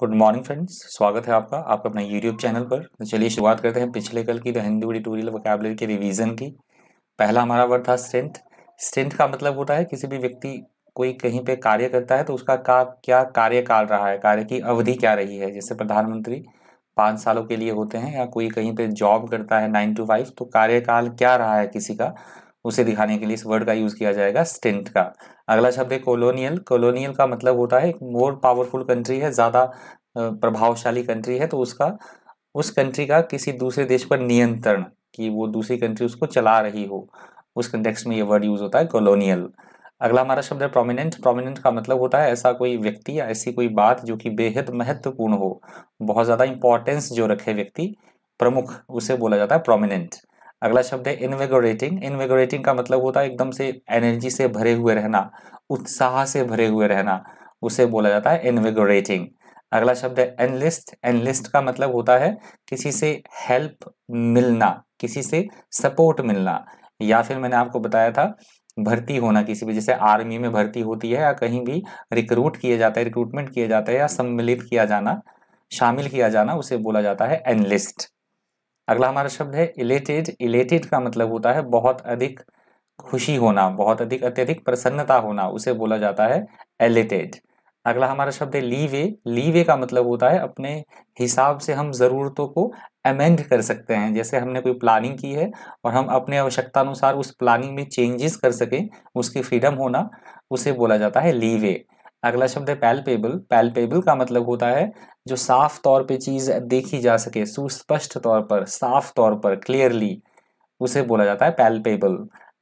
good morning friends स्वागत है आपका आपका अपने यूट्यूब चैनल पर तो चलिए शुरुआत करते हैं पिछले कल की द हिंदू एडिटोरियल वोकेबलरी के रिवीजन की पहला हमारा वर्ड था स्ट्रेंथ स्ट्रेंथ का मतलब होता है किसी भी व्यक्ति कोई कहीं पे कार्य करता है तो उसका का क्या कार्यकाल रहा है कार्य की अवधि क्या रही है जैसे प्रधानमंत्री पाँच सालों के लिए होते हैं या कोई कहीं पर जॉब करता है नाइन टू फाइव तो कार्यकाल क्या रहा है किसी का उसे दिखाने के लिए इस वर्ड का यूज किया जाएगा स्टेंट का अगला शब्द है कॉलोनियल कॉलोनियल का मतलब होता है एक मोर पावरफुल कंट्री है ज़्यादा प्रभावशाली कंट्री है तो उसका उस कंट्री का किसी दूसरे देश पर नियंत्रण कि वो दूसरी कंट्री उसको चला रही हो उस कंटेक्स में ये वर्ड यूज होता है कॉलोनियल अगला हमारा शब्द है प्रोमिनेंट प्रोमिनेंट का मतलब होता है ऐसा कोई व्यक्ति या ऐसी कोई बात जो कि बेहद महत्वपूर्ण हो बहुत ज़्यादा इंपॉर्टेंस जो रखे व्यक्ति प्रमुख उसे बोला जाता है प्रोमिनेंट अगला शब्द है इनवेगोरेटिंग इनवेगोरेटिंग का मतलब होता है एकदम से एनर्जी से भरे हुए रहना उत्साह से भरे हुए रहना उसे बोला जाता है इनवेगोरेटिंग अगला शब्द है एनलिस्ट एनलिस्ट का मतलब होता है किसी से हेल्प मिलना किसी से सपोर्ट मिलना या फिर मैंने आपको बताया था भर्ती होना किसी भी जैसे आर्मी में भर्ती होती है या कहीं भी रिक्रूट किए जाते हैं रिक्रूटमेंट किए जाते हैं या सम्मिलित किया जाना शामिल किया जाना उसे बोला जाता है एनलिस्ट अगला हमारा शब्द है इलेटेड इलेटेड का मतलब होता है बहुत अधिक खुशी होना बहुत अधिक अत्यधिक प्रसन्नता होना उसे बोला जाता है एलेटेड अगला हमारा शब्द है लीवे लीवे का मतलब होता है अपने हिसाब से हम ज़रूरतों को अमेंड कर सकते हैं जैसे हमने कोई प्लानिंग की है और हम अपने आवश्यकता अनुसार उस प्लानिंग में चेंजेस कर सकें उसकी फ्रीडम होना उसे बोला जाता है लीवे अगला शब्द है पैलपेबल पैलपेबल का मतलब होता है जो साफ तौर पे चीज़ देखी जा सके सुस्पष्ट तौर पर साफ तौर पर क्लियरली उसे बोला जाता है पैलपेबल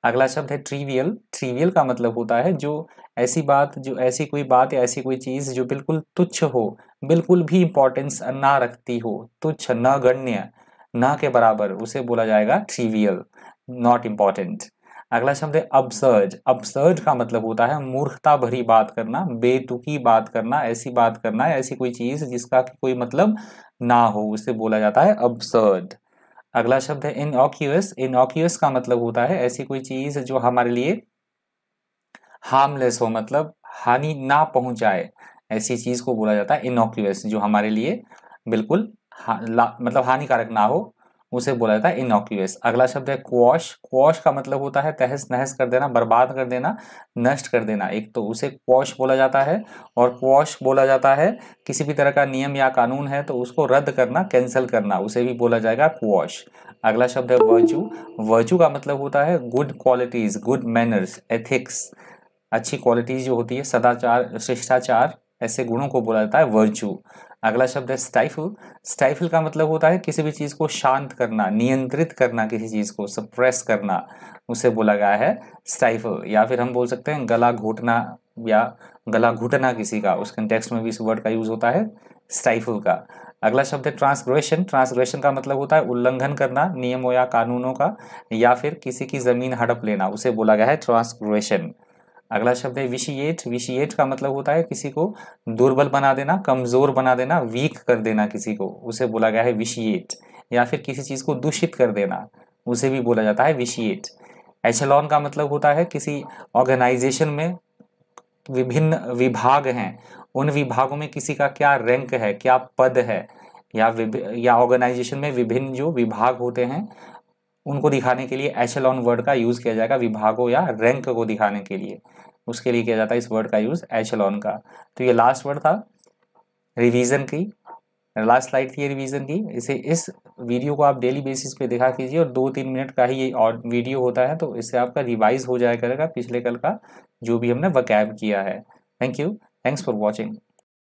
अगला शब्द है ट्रीवियल ट्रीवियल का मतलब होता है जो ऐसी बात जो ऐसी कोई बात या ऐसी कोई चीज़ जो बिल्कुल तुच्छ हो बिल्कुल भी इंपॉर्टेंस ना रखती हो तुच्छ न गण्य ना के बराबर उसे बोला जाएगा ट्रीवियल नॉट इम्पॉर्टेंट अगला शब्द है अपसर्ज अपसर्ज का मतलब होता है मूर्खता भरी बात करना बेतुकी बात करना ऐसी बात करना ऐसी कोई चीज जिसका कोई मतलब ना हो उसे बोला जाता है अपसर्ड अगला शब्द है इनऑक्यूस इनऑक्यूस का मतलब होता है ऐसी कोई चीज जो हमारे लिए हार्मलेस हो मतलब हानि ना पहुंचाए ऐसी चीज को बोला जाता है इनऑक्यूस जो हमारे लिए बिल्कुल हा, मतलब हानिकारक ना हो उसे बोला जाता है इनोक्यूस अगला शब्द है क्वॉश क्वॉश का मतलब होता है तहस नहस कर देना बर्बाद कर देना नष्ट कर देना एक तो उसे क्वॉश बोला जाता है और क्वॉश बोला जाता है किसी भी तरह का नियम या कानून है तो उसको रद्द करना कैंसिल करना उसे भी बोला जाएगा क्वॉश अगला शब्द है वर्चू वर्चू का मतलब होता है good qualities good manners ethics अच्छी क्वालिटीज़ जो होती है सदाचार शिष्टाचार ऐसे गुणों को बोला जाता है वर्चू अगला शब्द है स्टाइफल स्टाइफल का मतलब होता है किसी भी चीज़ को शांत करना नियंत्रित करना किसी चीज़ को सप्रेस करना उसे बोला गया है स्टाइफल या फिर हम बोल सकते हैं गला घोटना या गला घुटना किसी का उस कंटेक्स में भी इस वर्ड का यूज़ होता है स्टाइफल का अगला शब्द है ट्रांसग्रेशन ट्रांसग्रेशन का मतलब होता है उल्लंघन करना नियमों या कानूनों का या फिर किसी की ज़मीन हड़प लेना उसे बोला गया है ट्रांसग्रेशन अगला शब्द है विशिएट विशिएट का मतलब होता है किसी को दुर्बल बना देना कमजोर बना देना वीक कर देना किसी को उसे बोला गया है विशिएट या फिर किसी चीज़ को दूषित कर देना उसे भी बोला जाता है विशिएट एचलॉन का मतलब होता है किसी ऑर्गेनाइजेशन में विभिन्न विभाग हैं उन विभागों में किसी का क्या रैंक है क्या पद है या या ऑर्गेनाइजेशन में विभिन्न जो विभाग होते हैं उनको दिखाने के लिए एशलॉन वर्ड का यूज़ किया जाएगा विभागों या रैंक को दिखाने के लिए उसके लिए किया जाता है इस वर्ड का यूज़ एशलॉन का तो ये लास्ट वर्ड था रिवीजन की लास्ट स्लाइड थी रिवीजन की इसे इस वीडियो को आप डेली बेसिस पे देखा कीजिए और दो तीन मिनट का ही ये और वीडियो होता है तो इससे आपका रिवाइज हो जाया करेगा पिछले कल का जो भी हमने वकैब किया है thank you thanks for watching